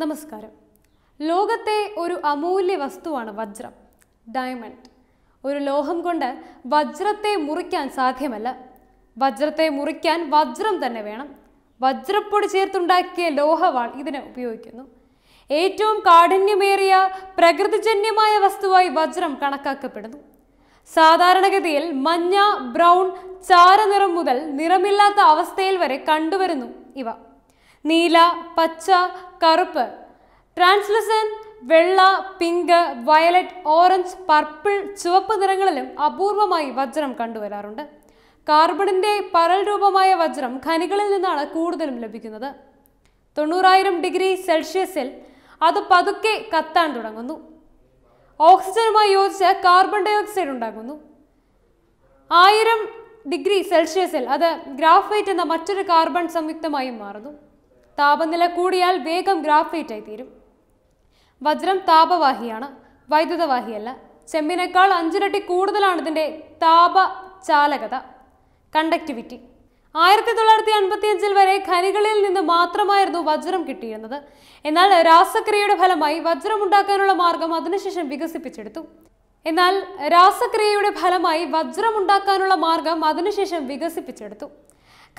നമസ്കാരം ലോകത്തെ ഒരു അമൂല്യ വസ്തുവാണ് വജ്രം ഡയമണ്ട് ഒരു ലോഹം കൊണ്ട് വജ്രത്തെ മുറിക്കാൻ സാധ്യമല്ല വജ്രത്തെ മുറിക്കാൻ വജ്രം തന്നെ വേണം വജ്രപ്പൊടി ചേർത്തുണ്ടാക്കിയ ലോഹവാൾ ഇതിന് ഉപയോഗിക്കുന്നു ഏറ്റവും കാഠിന്യമേറിയ പ്രകൃതിജന്യമായ വസ്തുവായി വജ്രം കണക്കാക്കപ്പെടുന്നു സാധാരണഗതിയിൽ മഞ്ഞ ബ്രൗൺ ചാരനിറം മുതൽ നിറമില്ലാത്ത അവസ്ഥയിൽ വരെ കണ്ടുവരുന്നു ഇവ നീല പച്ച കറുപ്പ് ട്രാൻസ്ലസൻ വെള്ള പിങ്ക് വയലറ്റ് ഓറഞ്ച് പർപ്പിൾ ചുവപ്പ് നിറങ്ങളിലും അപൂർവമായി വജ്രം കണ്ടുവരാറുണ്ട് കാർബണിന്റെ പരൽ രൂപമായ വജ്രം ഖനികളിൽ നിന്നാണ് കൂടുതലും ലഭിക്കുന്നത് തൊണ്ണൂറായിരം ഡിഗ്രി സെൽഷ്യസിൽ അത് പതുക്കെ കത്താൻ തുടങ്ങുന്നു ഓക്സിജനുമായി യോജിച്ച് കാർബൺ ഡൈ ഓക്സൈഡ് ഉണ്ടാകുന്നു ആയിരം ഡിഗ്രി സെൽഷ്യസിൽ അത് ഗ്രാഫൈറ്റ് എന്ന മറ്റൊരു കാർബൺ സംയുക്തമായും മാറുന്നു താപനില കൂടിയാൽ വേഗം ഗ്രാഫൈറ്റായി തീരും വജ്രം താപവാഹിയാണ് വൈദ്യുതവാഹിയല്ല ചെമ്മിനേക്കാൾ അഞ്ചിരട്ടി കൂടുതലാണ് ഇതിൻ്റെ താപചാലകത കണ്ടക്ടിവിറ്റി ആയിരത്തി തൊള്ളായിരത്തി അഞ്ചിൽ വരെ ഖനികളിൽ നിന്ന് മാത്രമായിരുന്നു വജ്രം കിട്ടിയിരുന്നത് എന്നാൽ രാസക്രിയയുടെ ഫലമായി വജ്രം ഉണ്ടാക്കാനുള്ള മാർഗം അതിനുശേഷം വികസിപ്പിച്ചെടുത്തു എന്നാൽ രാസക്രിയയുടെ ഫലമായി വജ്രം ഉണ്ടാക്കാനുള്ള മാർഗം അതിനുശേഷം വികസിപ്പിച്ചെടുത്തു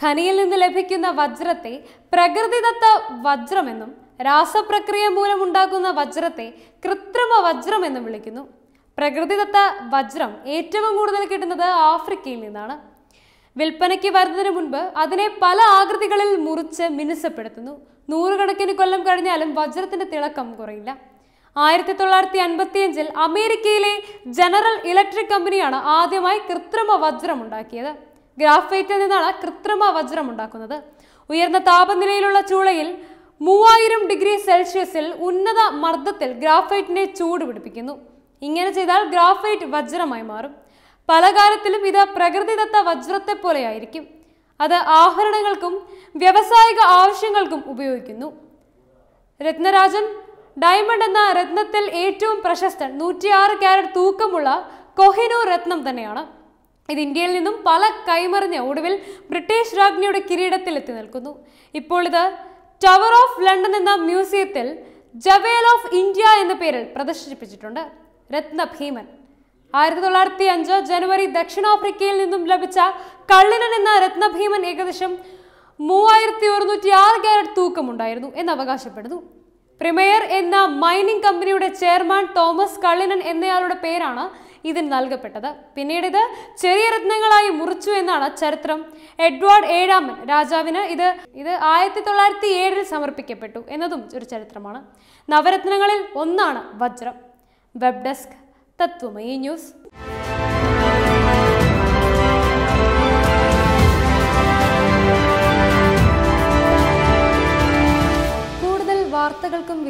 ഖനിയിൽ നിന്ന് ലഭിക്കുന്ന വജ്രത്തെ പ്രകൃതിദത്ത വജ്രമെന്നും രാസപ്രക്രിയ മൂലമുണ്ടാക്കുന്ന വജ്രത്തെ കൃത്രിമ വജ്രം എന്നും വിളിക്കുന്നു പ്രകൃതിദത്ത വജ്രം ഏറ്റവും കൂടുതൽ കിട്ടുന്നത് ആഫ്രിക്കയിൽ നിന്നാണ് വിൽപ്പനയ്ക്ക് വരുന്നതിന് മുൻപ് അതിനെ പല ആകൃതികളിൽ മുറിച്ച് മിനുസപ്പെടുത്തുന്നു നൂറുകണക്കിന് കൊല്ലം കഴിഞ്ഞാലും വജ്രത്തിന്റെ തിളക്കം കുറയില്ല ആയിരത്തി തൊള്ളായിരത്തി അൻപത്തിയഞ്ചിൽ അമേരിക്കയിലെ ജനറൽ ഇലക്ട്രിക് കമ്പനിയാണ് ആദ്യമായി കൃത്രിമ വജ്രം ഉണ്ടാക്കിയത് ഗ്രാഫൈറ്റിൽ നിന്നാണ് കൃത്രിമ വജ്രം ഉണ്ടാക്കുന്നത് ഉയർന്ന താപനിലയിലുള്ള ചൂളയിൽ മൂവായിരം ഡിഗ്രി സെൽഷ്യസിൽ ഉന്നത മർദ്ദത്തിൽ ഗ്രാഫൈറ്റിനെ ചൂട് പിടിപ്പിക്കുന്നു ഇങ്ങനെ ചെയ്താൽ ഗ്രാഫൈറ്റ് വജ്രമായി മാറും പല കാലത്തിലും ഇത് പ്രകൃതിദത്ത വജ്രത്തെ പോലെയായിരിക്കും അത് ആഭരണങ്ങൾക്കും വ്യവസായിക ആവശ്യങ്ങൾക്കും ഉപയോഗിക്കുന്നു രത്നരാജൻ ഡയമണ്ട് എന്ന രത്നത്തിൽ ഏറ്റവും പ്രശസ്തൻ നൂറ്റിയാറ് ക്യാരറ്റ് തൂക്കമുള്ള കൊഹിനൂർ രത്നം തന്നെയാണ് ഇത് ഇന്ത്യയിൽ നിന്നും പല കൈമറിഞ്ഞ ഒടുവിൽ ബ്രിട്ടീഷ് രാജ്ഞിയുടെ കിരീടത്തിൽ എത്തി നിൽക്കുന്നു ഇപ്പോൾ ഇത് ടവർ ഓഫ് ലണ്ടൻ എന്ന മ്യൂസിയത്തിൽ ജവേൽ ഓഫ് ഇന്ത്യ എന്ന പേരിൽ പ്രദർശിപ്പിച്ചിട്ടുണ്ട് രത്നഭീമൻ ആയിരത്തി തൊള്ളായിരത്തി അഞ്ച് ജനുവരി ദക്ഷിണാഫ്രിക്കയിൽ നിന്നും ലഭിച്ച കള്ളിനൻ എന്ന രത്നഭീമൻ ഏകദേശം മൂവായിരത്തി ഒരുന്നൂറ്റി ആറ് ക്യാരറ്റ് തൂക്കമുണ്ടായിരുന്നു എന്ന് അവകാശപ്പെടുന്നു പ്രിമയർ എന്ന മൈനിങ് കമ്പനിയുടെ ചെയർമാൻ തോമസ് കള്ളിനൻ എന്നയാളുടെ പേരാണ് ഇതിന് നൽകപ്പെട്ടത് പിന്നീട് ഇത് ചെറിയ രത്നങ്ങളായി മുറിച്ചു എന്നാണ് ചരിത്രം എഡ്വാർഡ് ഏഴാമൻ രാജാവിന് ഇത് ഇത് ആയിരത്തി തൊള്ളായിരത്തി ഏഴിൽ സമർപ്പിക്കപ്പെട്ടു എന്നതും ഒരു ചരിത്രമാണ് നവരത്നങ്ങളിൽ ഒന്നാണ് വജ്രം വെബ് ഡെസ്ക് തത്വമയി ന്യൂസ്